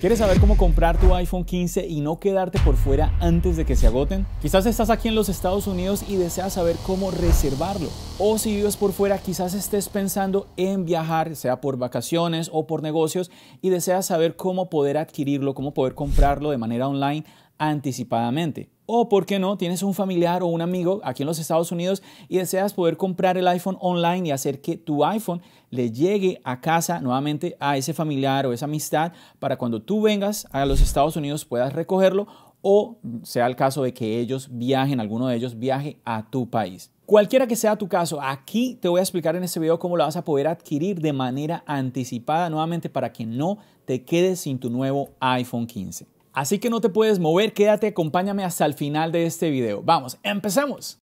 ¿Quieres saber cómo comprar tu iPhone 15 y no quedarte por fuera antes de que se agoten? Quizás estás aquí en los Estados Unidos y deseas saber cómo reservarlo. O si vives por fuera, quizás estés pensando en viajar, sea por vacaciones o por negocios, y deseas saber cómo poder adquirirlo, cómo poder comprarlo de manera online anticipadamente. O, ¿por qué no? Tienes un familiar o un amigo aquí en los Estados Unidos y deseas poder comprar el iPhone online y hacer que tu iPhone le llegue a casa nuevamente a ese familiar o esa amistad para cuando tú vengas a los Estados Unidos puedas recogerlo o sea el caso de que ellos viajen, alguno de ellos viaje a tu país. Cualquiera que sea tu caso, aquí te voy a explicar en este video cómo lo vas a poder adquirir de manera anticipada nuevamente para que no te quedes sin tu nuevo iPhone 15. Así que no te puedes mover, quédate, acompáñame hasta el final de este video. Vamos, empecemos.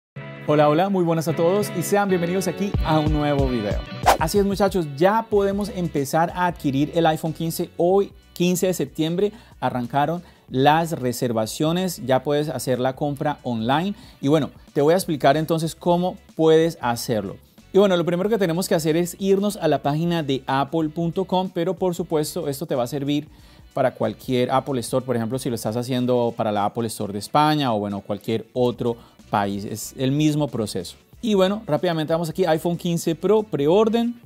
Hola, hola, muy buenas a todos y sean bienvenidos aquí a un nuevo video. Así es muchachos, ya podemos empezar a adquirir el iPhone 15 hoy 15 de septiembre arrancaron las reservaciones, ya puedes hacer la compra online y bueno, te voy a explicar entonces cómo puedes hacerlo. Y bueno, lo primero que tenemos que hacer es irnos a la página de apple.com, pero por supuesto esto te va a servir para cualquier Apple Store, por ejemplo, si lo estás haciendo para la Apple Store de España o bueno, cualquier otro país, es el mismo proceso. Y bueno, rápidamente vamos aquí, iPhone 15 Pro, preorden.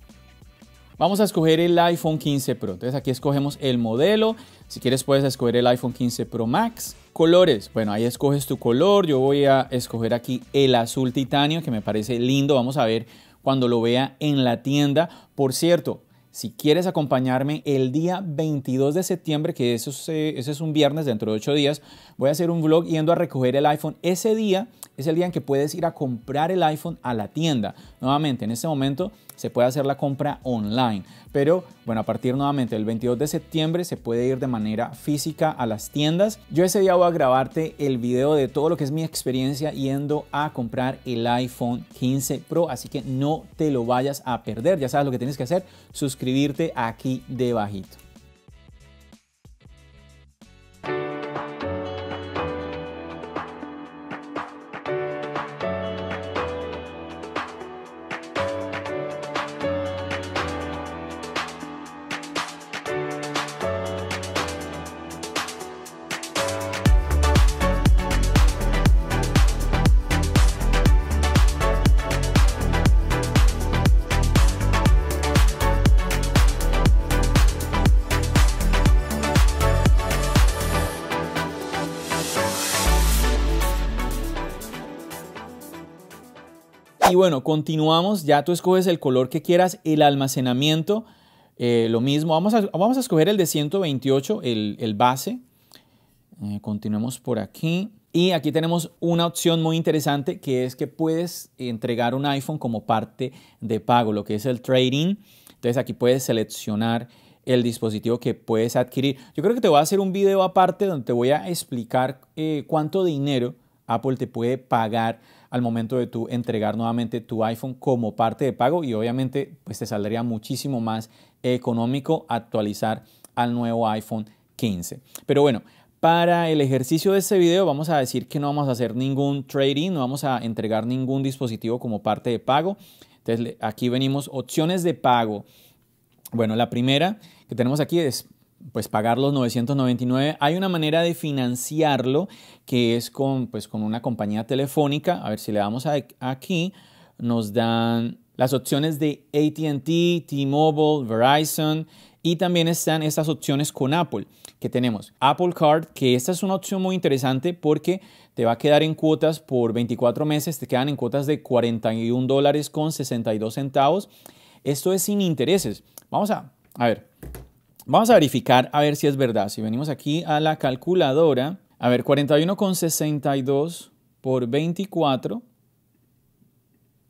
Vamos a escoger el iPhone 15 Pro. Entonces aquí escogemos el modelo. Si quieres puedes escoger el iPhone 15 Pro Max. Colores. Bueno, ahí escoges tu color. Yo voy a escoger aquí el azul titanio que me parece lindo. Vamos a ver cuando lo vea en la tienda. Por cierto, si quieres acompañarme el día 22 de septiembre, que eh, ese es un viernes dentro de 8 días, voy a hacer un vlog yendo a recoger el iPhone. Ese día es el día en que puedes ir a comprar el iPhone a la tienda. Nuevamente, en este momento se puede hacer la compra online. Pero bueno, a partir nuevamente del 22 de septiembre se puede ir de manera física a las tiendas. Yo ese día voy a grabarte el video de todo lo que es mi experiencia yendo a comprar el iPhone 15 Pro, así que no te lo vayas a perder. Ya sabes lo que tienes que hacer, suscribirte aquí debajito. Y bueno, continuamos, ya tú escoges el color que quieras, el almacenamiento, eh, lo mismo, vamos a, vamos a, escoger el de 128, el, base. Eh, continuemos por aquí. Y aquí tenemos una opción muy interesante que es que puedes entregar un iPhone como parte de pago, lo que es el trading. Entonces aquí puedes seleccionar el dispositivo que puedes adquirir. Yo creo que te voy a hacer un video aparte donde te voy a explicar eh, cuánto dinero Apple te puede pagar al momento de tú entregar nuevamente tu iPhone como parte de pago y obviamente pues te saldría muchísimo más económico actualizar al nuevo iPhone 15. Pero bueno, para el ejercicio de este video vamos a decir que no vamos a hacer ningún trading, no vamos a entregar ningún dispositivo como parte de pago. Entonces aquí venimos opciones de pago. Bueno, la primera que tenemos aquí es pues pagar los 999. Hay una manera de financiarlo que es con, pues, con una compañía telefónica. A ver si le damos a, aquí, nos dan las opciones de ATT, T-Mobile, Verizon y también están estas opciones con Apple que tenemos. Apple Card, que esta es una opción muy interesante porque te va a quedar en cuotas por 24 meses, te quedan en cuotas de 41 dólares con 62 centavos. Esto es sin intereses. Vamos a, a ver, Vamos a verificar a ver si es verdad. Si venimos aquí a la calculadora, a ver, 41,62 por 24,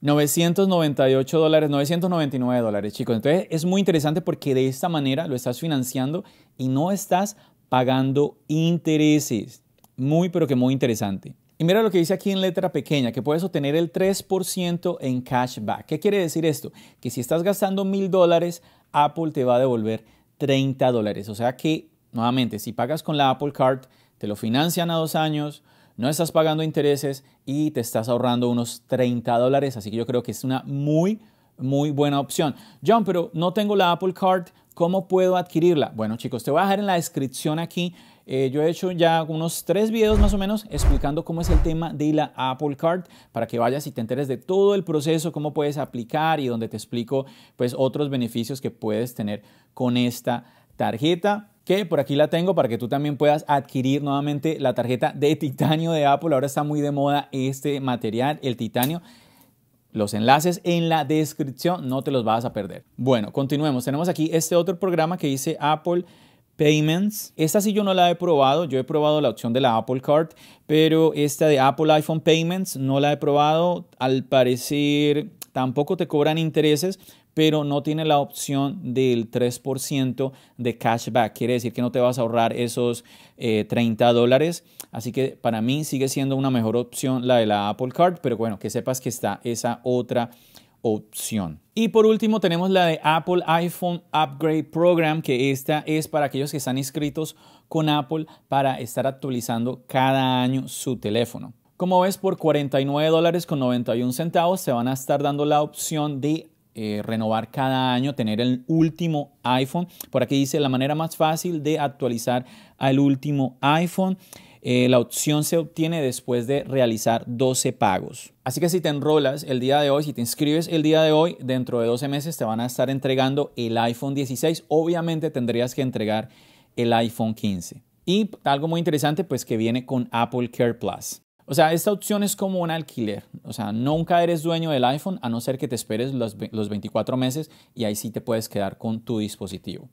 998 dólares, 999 dólares, chicos. Entonces es muy interesante porque de esta manera lo estás financiando y no estás pagando intereses. Muy, pero que muy interesante. Y mira lo que dice aquí en letra pequeña, que puedes obtener el 3% en cashback. ¿Qué quiere decir esto? Que si estás gastando mil dólares, Apple te va a devolver 30 dólares. O sea que, nuevamente, si pagas con la Apple Card, te lo financian a dos años, no estás pagando intereses y te estás ahorrando unos 30 dólares. Así que yo creo que es una muy, muy buena opción. John, pero no tengo la Apple Card, ¿Cómo puedo adquirirla? Bueno chicos, te voy a dejar en la descripción aquí. Eh, yo he hecho ya unos tres videos más o menos explicando cómo es el tema de la Apple Card para que vayas y te enteres de todo el proceso, cómo puedes aplicar y donde te explico pues otros beneficios que puedes tener con esta tarjeta que por aquí la tengo para que tú también puedas adquirir nuevamente la tarjeta de titanio de Apple. Ahora está muy de moda este material, el titanio. Los enlaces en la descripción no te los vas a perder. Bueno, continuemos. Tenemos aquí este otro programa que dice Apple Payments. Esta sí yo no la he probado, yo he probado la opción de la Apple Card, pero esta de Apple iPhone Payments no la he probado. Al parecer tampoco te cobran intereses, pero no tiene la opción del 3% de cashback. Quiere decir que no te vas a ahorrar esos 30 eh, dólares. Así que para mí sigue siendo una mejor opción la de la Apple Card, pero bueno, que sepas que está esa otra opción. Y por último tenemos la de Apple iPhone Upgrade Program, que esta es para aquellos que están inscritos con Apple para estar actualizando cada año su teléfono. Como ves, por 49 dólares con 91 centavos se van a estar dando la opción de eh, renovar cada año, tener el último iPhone. Por aquí dice la manera más fácil de actualizar al último iPhone. Eh, la opción se obtiene después de realizar 12 pagos. Así que si te enrolas el día de hoy, si te inscribes el día de hoy, dentro de 12 meses te van a estar entregando el iPhone 16. Obviamente tendrías que entregar el iPhone 15. Y algo muy interesante, pues que viene con Apple Care Plus. O sea, esta opción es como un alquiler. O sea, nunca eres dueño del iPhone a no ser que te esperes los, 24 meses y ahí sí te puedes quedar con tu dispositivo.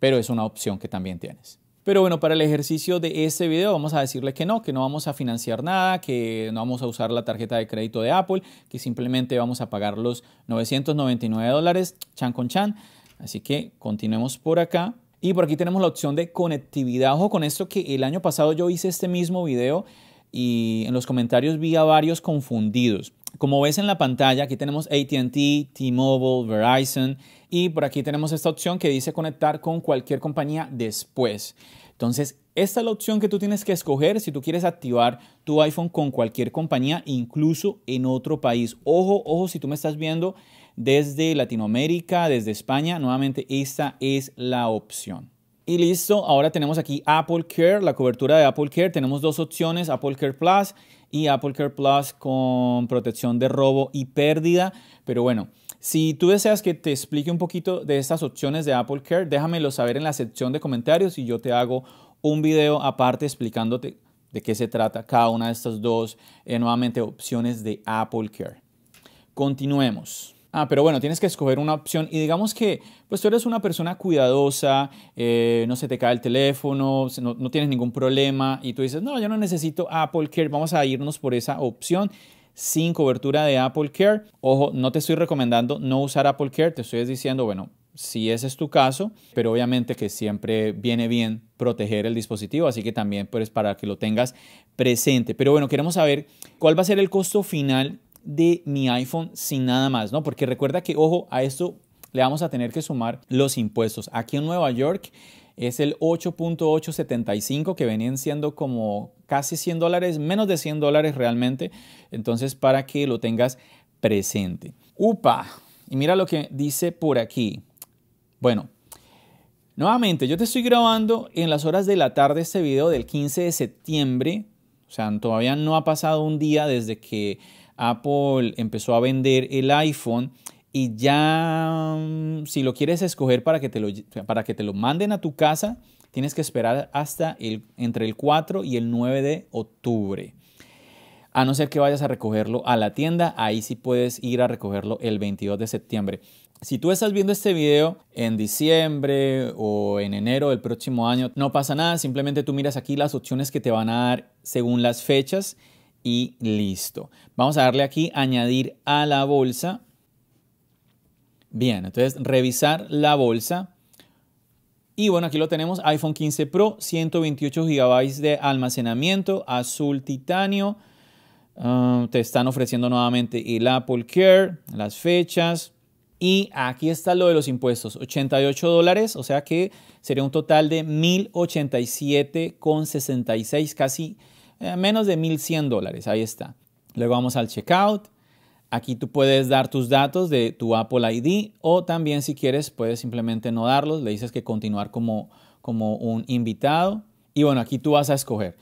Pero es una opción que también tienes. Pero bueno, para el ejercicio de este video vamos a decirle que no, que no vamos a financiar nada, que no vamos a usar la tarjeta de crédito de Apple, que simplemente vamos a pagar los 999 dólares, chan con chan. Así que continuemos por acá. Y por aquí tenemos la opción de conectividad. Ojo con esto que el año pasado yo hice este mismo video y en los comentarios vi a varios confundidos. Como ves en la pantalla, aquí tenemos ATT, T-Mobile, Verizon y por aquí tenemos esta opción que dice conectar con cualquier compañía después. Entonces, esta es la opción que tú tienes que escoger si tú quieres activar tu iPhone con cualquier compañía, incluso en otro país. Ojo, ojo, si tú me estás viendo desde Latinoamérica, desde España, nuevamente esta es la opción. Y listo, ahora tenemos aquí Apple Care, la cobertura de Apple Care. Tenemos dos opciones, Apple Care Plus y Apple Care Plus con protección de robo y pérdida. Pero bueno, si tú deseas que te explique un poquito de estas opciones de Apple Care, déjamelo saber en la sección de comentarios y yo te hago un video aparte explicándote de qué se trata cada una de estas dos, eh, nuevamente, opciones de Apple Care. Continuemos. Ah, pero bueno, tienes que escoger una opción y digamos que pues tú eres una persona cuidadosa, eh, no se te cae el teléfono, no, tienes ningún problema y tú dices, no, yo no necesito Apple Care, vamos a irnos por esa opción sin cobertura de Apple Care. Ojo, no te estoy recomendando no usar Apple Care, te estoy diciendo, bueno, si ese es tu caso, pero obviamente que siempre viene bien proteger el dispositivo, así que también pues para que lo tengas presente. Pero bueno, queremos saber cuál va a ser el costo final de mi iPhone sin nada más, ¿no? Porque recuerda que, ojo, a esto le vamos a tener que sumar los impuestos. Aquí en Nueva York es el 8.875 que venían siendo como casi 100 dólares, menos de 100 dólares realmente. Entonces, para que lo tengas presente. Upa, y mira lo que dice por aquí. Bueno, nuevamente, yo te estoy grabando en las horas de la tarde este video del 15 de septiembre. O sea, todavía no ha pasado un día desde que Apple empezó a vender el iPhone y ya mm, si lo quieres escoger para que te lo, para que te lo manden a tu casa, tienes que esperar hasta el, entre el 4 y el 9 de octubre. A no ser que vayas a recogerlo a la tienda, ahí sí puedes ir a recogerlo el 22 de septiembre. Si tú estás viendo este video en diciembre o en enero del próximo año, no pasa nada, simplemente tú miras aquí las opciones que te van a dar según las fechas y listo. Vamos a darle aquí añadir a la bolsa. Bien, entonces revisar la bolsa. Y bueno, aquí lo tenemos, iPhone 15 Pro, 128 GB de almacenamiento, azul titanio. Ah, te están ofreciendo nuevamente el Apple Care, las fechas. Y aquí está lo de los impuestos, 88 dólares, o sea que sería un total de 1.087,66, casi eh, menos de 1.100 dólares, ahí está. Luego vamos al checkout. Aquí tú puedes dar tus datos de tu Apple ID o también si quieres puedes simplemente no darlos, le dices que continuar como, como un invitado. Y bueno, aquí tú vas a escoger.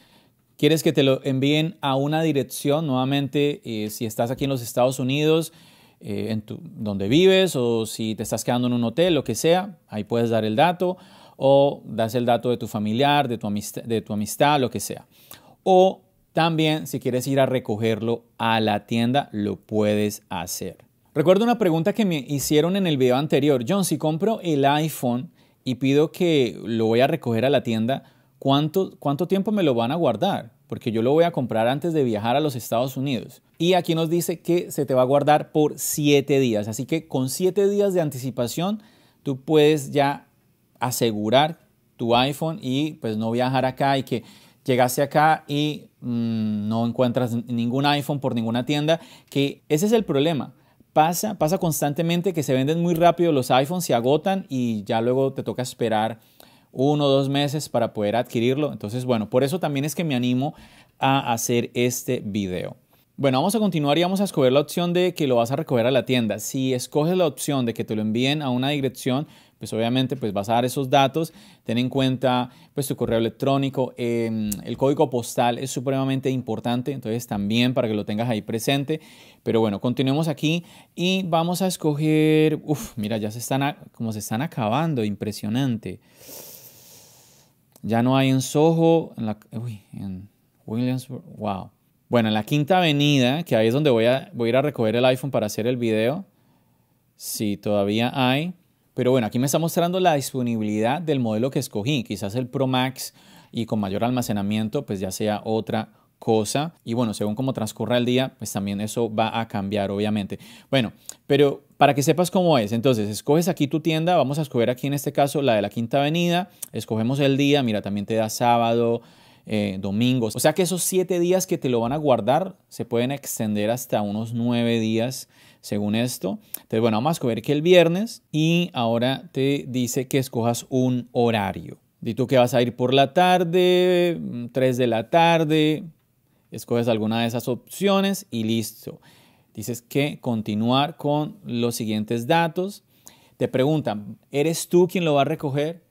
¿Quieres que te lo envíen a una dirección? Nuevamente, eh, si estás aquí en los Estados Unidos, eh, donde vives o si te estás quedando en un hotel, lo que sea, ahí puedes dar el dato o das el dato de tu familiar, de tu, de tu amistad lo que sea o también si quieres ir a recogerlo a la tienda, lo puedes hacer. Recuerdo una pregunta que me hicieron en el video anterior. John, si compro el iPhone y pido que lo voy a recoger a la tienda, ¿cuánto, cuánto tiempo me lo van a guardar? Porque yo lo voy a comprar antes de viajar a los Estados Unidos. Y aquí nos dice que se te va a guardar por 7 días. Así que con 7 días de anticipación, tú puedes ya asegurar tu iPhone y pues no viajar acá y que llegaste acá y mm, no encuentras ningún iPhone por ninguna tienda, que ese es el problema. Pasa, pasa constantemente que se venden muy rápido los iPhones, se agotan y ya luego te toca esperar uno o dos meses para poder adquirirlo. Entonces, bueno, por eso también es que me animo a hacer este video. Bueno, vamos a continuar y vamos a escoger la opción de que lo vas a recoger a la tienda. Si escoges la opción de que te lo envíen a una dirección, pues obviamente pues vas a dar esos datos, ten en cuenta pues tu correo electrónico, em, el código postal es supremamente importante, entonces también para que lo tengas ahí presente. Pero bueno, continuemos aquí y vamos a escoger, uff, mira, ya se están, como se están acabando, impresionante. Ya no hay en Soho, en, uy, en Williamsburg, wow. Bueno, en la quinta avenida, que ahí es donde voy a, voy a ir a recoger el iPhone para hacer el video. si todavía hay. Pero bueno, aquí me está mostrando la disponibilidad del modelo que escogí. Quizás el Pro Max y con mayor almacenamiento, pues ya sea otra cosa. Y bueno, según cómo transcurra el día, pues también eso va a cambiar, obviamente. Bueno, pero para que sepas cómo es, entonces escoges aquí tu tienda, vamos a escoger aquí en este caso la de la Quinta Avenida, escogemos el día, mira, también te da sábado, eh, domingos. O sea que esos siete días que te lo van a guardar se pueden extender hasta unos nueve días según esto. Entonces, bueno, vamos a escoger que el viernes y ahora te dice que escojas un horario. Y tú que vas a ir por la tarde, mm, tres de la tarde, escoges alguna de esas opciones y listo. Dices que continuar con los siguientes datos. Te preguntan, ¿eres tú quien lo va a recoger?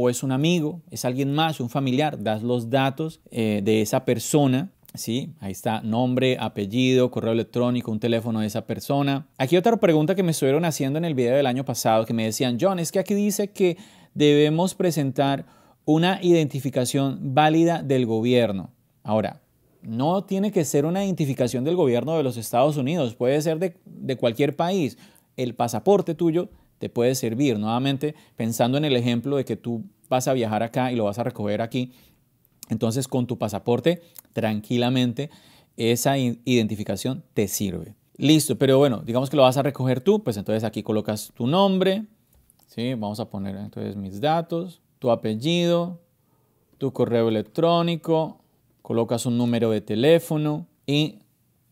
o es un amigo, es alguien más, un familiar, das los datos eh, de esa persona ¿sí? Ahí está nombre, apellido, correo electrónico, un teléfono de esa persona. Aquí otra pregunta que me estuvieron haciendo en el video del año pasado, que me decían, John, es que aquí dice que debemos presentar una identificación válida del gobierno. Ahora, no tiene que ser una identificación del gobierno de los Estados Unidos, puede ser de, de cualquier país. El pasaporte tuyo te puede servir. Nuevamente, pensando en el ejemplo de que tú vas a viajar acá y lo vas a recoger aquí, entonces con tu pasaporte, tranquilamente, esa identificación te sirve. Listo, pero bueno, digamos que lo vas a recoger tú, pues entonces aquí colocas tu nombre, ¿sí? vamos a poner entonces mis datos, tu apellido, tu correo electrónico, colocas un número de teléfono y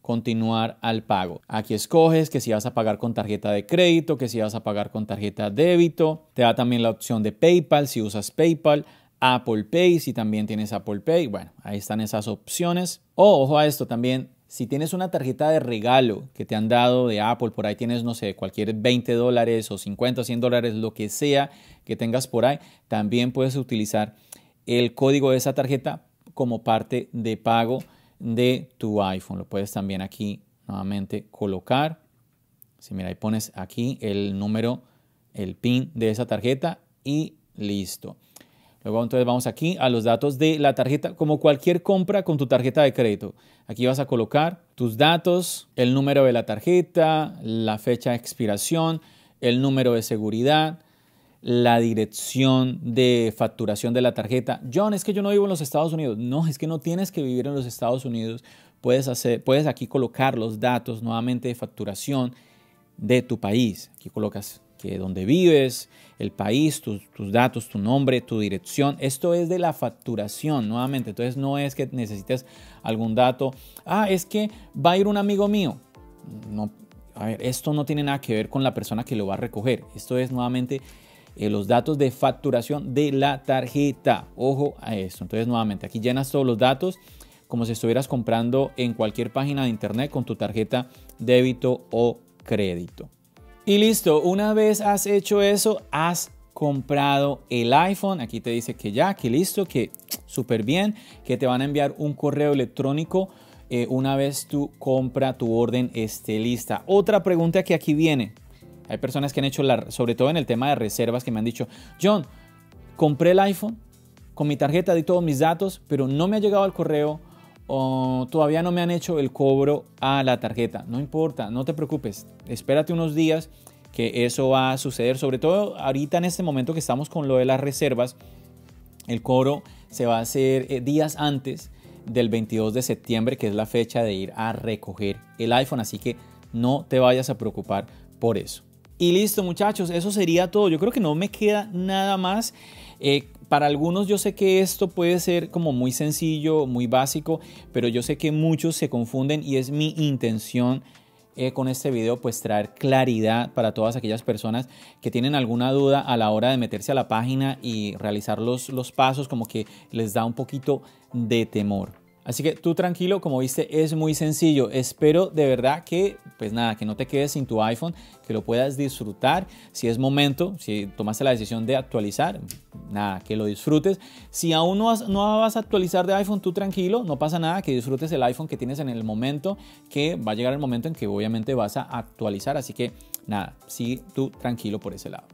continuar al pago. Aquí escoges que si vas a pagar con tarjeta de crédito, que si vas a pagar con tarjeta débito. Te da también la opción de PayPal si usas PayPal. Apple Pay, si también tienes Apple Pay, bueno, ahí están esas opciones. O ojo a esto también, si tienes una tarjeta de regalo que te han dado de Apple, por ahí tienes, no sé, cualquier 20 dólares o 50, 100 dólares, lo que sea que tengas por ahí, también puedes utilizar el código de esa tarjeta como parte de pago de tu iPhone. Lo puedes también aquí nuevamente colocar. Si mira, ahí pones aquí el número, el PIN de esa tarjeta y listo. Luego entonces vamos aquí a los datos de la tarjeta, como cualquier compra con tu tarjeta de crédito. Aquí vas a colocar tus datos, el número de la tarjeta, la fecha de expiración, el número de seguridad, la dirección de facturación de la tarjeta. John, es que yo no vivo en los Estados Unidos. No, es que no tienes que vivir en los Estados Unidos. Puedes, hacer, puedes aquí colocar los datos nuevamente de facturación de tu país. Aquí colocas que donde vives, el país, tus, tus, datos, tu nombre, tu dirección. Esto es de la facturación, nuevamente. Entonces no es que necesites algún dato. Ah, es que va a ir un amigo mío. No, a ver, esto no tiene nada que ver con la persona que lo va a recoger. Esto es nuevamente eh, los datos de facturación de la tarjeta. Ojo a esto. Entonces, nuevamente, aquí llenas todos los datos como si estuvieras comprando en cualquier página de internet con tu tarjeta débito o crédito. Y listo, una vez has hecho eso, has comprado el iPhone. Aquí te dice que ya, que listo, que súper bien, que te van a enviar un correo electrónico eh, una vez tu compra, tu orden esté lista. Otra pregunta que aquí viene, hay personas que han hecho, la, sobre todo en el tema de reservas, que me han dicho, John, compré el iPhone con mi tarjeta, di todos mis datos, pero no me ha llegado al correo o todavía no me han hecho el cobro a la tarjeta. No importa, no te preocupes, espérate unos días que eso va a suceder, sobre todo ahorita en este momento que estamos con lo de las reservas, el cobro se va a hacer eh, días antes del 22 de septiembre, que es la fecha de ir a recoger el iPhone, así que no te vayas a preocupar por eso. Y listo muchachos, eso sería todo. Yo creo que no me queda nada más. Eh, para algunos yo sé que esto puede ser como muy sencillo, muy básico, pero yo sé que muchos se confunden y es mi intención eh, con este video pues traer claridad para todas aquellas personas que tienen alguna duda a la hora de meterse a la página y realizar los, los pasos como que les da un poquito de temor. Así que tú tranquilo, como viste, es muy sencillo. Espero de verdad que, pues nada, que no te quedes sin tu iPhone, que lo puedas disfrutar. Si es momento, si tomaste la decisión de actualizar, nada, que lo disfrutes. Si aún no, no vas a actualizar de iPhone, tú tranquilo, no pasa nada, que disfrutes el iPhone que tienes en el momento, que va a llegar el momento en que obviamente vas a actualizar. Así que nada, sí, tú tranquilo por ese lado.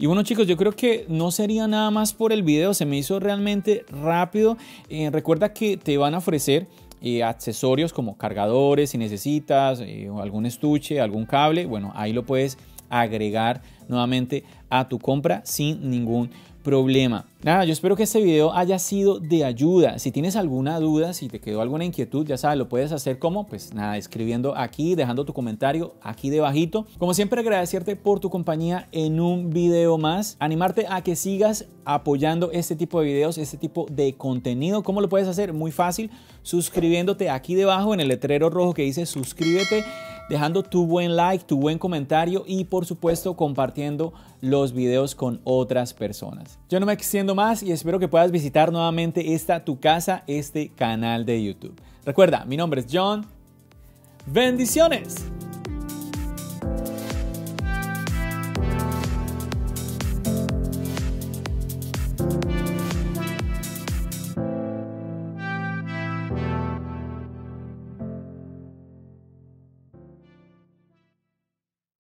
Y bueno chicos, yo creo que no sería nada más por el video, se me hizo realmente rápido. Eh, recuerda que te van a ofrecer eh, accesorios como cargadores si necesitas, eh, algún estuche, algún cable. Bueno, ahí lo puedes agregar nuevamente a tu compra sin ningún problema problema. Nada, yo espero que este video haya sido de ayuda. Si tienes alguna duda, si te quedó alguna inquietud, ya sabes, lo puedes hacer como, pues nada, escribiendo aquí, dejando tu comentario aquí debajito. Como siempre, agradecerte por tu compañía en un video más. Animarte a que sigas apoyando este tipo de videos, este tipo de contenido. ¿Cómo lo puedes hacer? Muy fácil, suscribiéndote aquí debajo en el letrero rojo que dice suscríbete dejando tu buen like, tu buen comentario y por supuesto compartiendo los videos con otras personas. Yo no me extiendo más y espero que puedas visitar nuevamente esta tu casa, este canal de YouTube. Recuerda, mi nombre es John. Bendiciones.